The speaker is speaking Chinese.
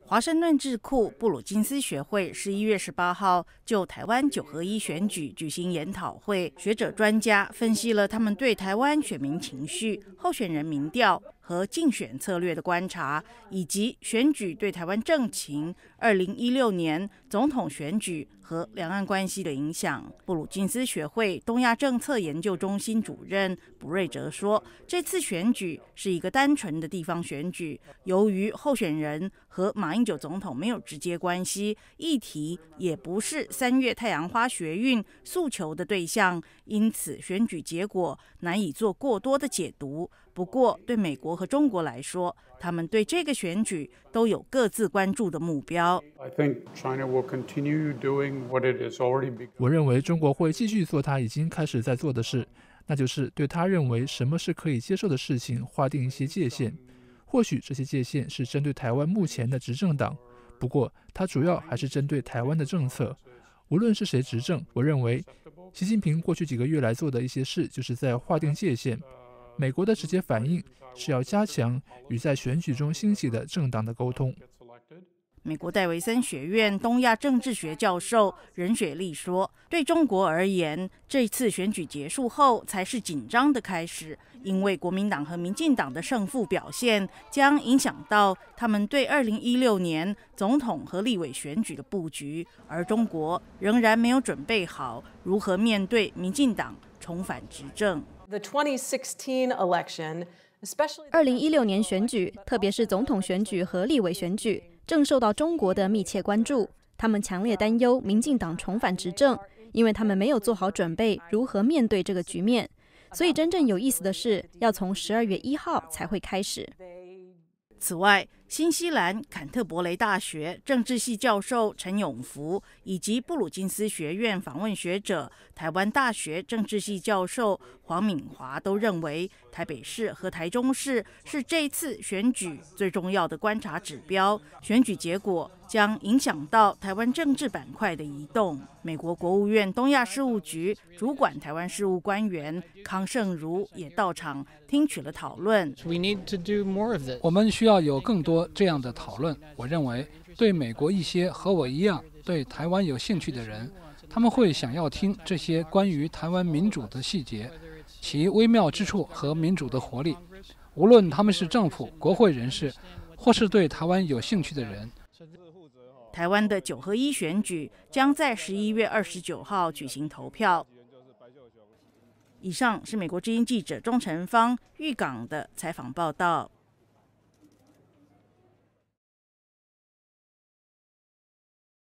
华盛顿智库布鲁金斯学会十一月十八号就台湾九合一选举举行研讨会，学者专家分析了他们对台湾选民情绪、候选人民调。和竞选策略的观察，以及选举对台湾政情、二零一六年总统选举和两岸关系的影响。布鲁金斯学会东亚政策研究中心主任卜瑞哲说：“这次选举是一个单纯的地方选举，由于候选人和马英九总统没有直接关系，议题也不是三月太阳花学运诉求的对象，因此选举结果难以做过多的解读。”不过，对美国和中国来说，他们对这个选举都有各自关注的目标。我认为中国会继续做他已经开始在做的事，那就是对他认为什么是可以接受的事情划定一些界限。或许这些界限是针对台湾目前的执政党，不过它主要还是针对台湾的政策。无论是谁执政，我认为习近平过去几个月来做的一些事，就是在划定界限。美国的直接反应是要加强与在选举中兴起的政党的沟通。美国戴维森学院东亚政治学教授任雪丽说：“对中国而言，这次选举结束后才是紧张的开始，因为国民党和民进党的胜负表现将影响到他们对2016年总统和立委选举的布局，而中国仍然没有准备好如何面对民进党重返执政。”二零一六年选举，特别是总统选举和立委选举，正受到中国的密切关注。他们强烈担忧民进党重返执政，因为他们没有做好准备如何面对这个局面。所以，真正有意思的是要从十二月一号才会开始。此外，新西兰坎特伯雷大学政治系教授陈永福以及布鲁金斯学院访问学者、台湾大学政治系教授黄敏华都认为，台北市和台中市是这次选举最重要的观察指标，选举结果将影响到台湾政治板块的移动。美国国务院东亚事务局主管台湾事务官员康盛儒也到场听取了讨论。我们需要有更多。这样的讨论，我认为对美国一些和我一样对台湾有兴趣的人，他们会想要听这些关于台湾民主的细节，其微妙之处和民主的活力。无论他们是政府、国会人士，或是对台湾有兴趣的人，台湾的九合一选举将在十一月二十九号举行投票。以上是美国之音记者钟晨芳、玉港的采访报道。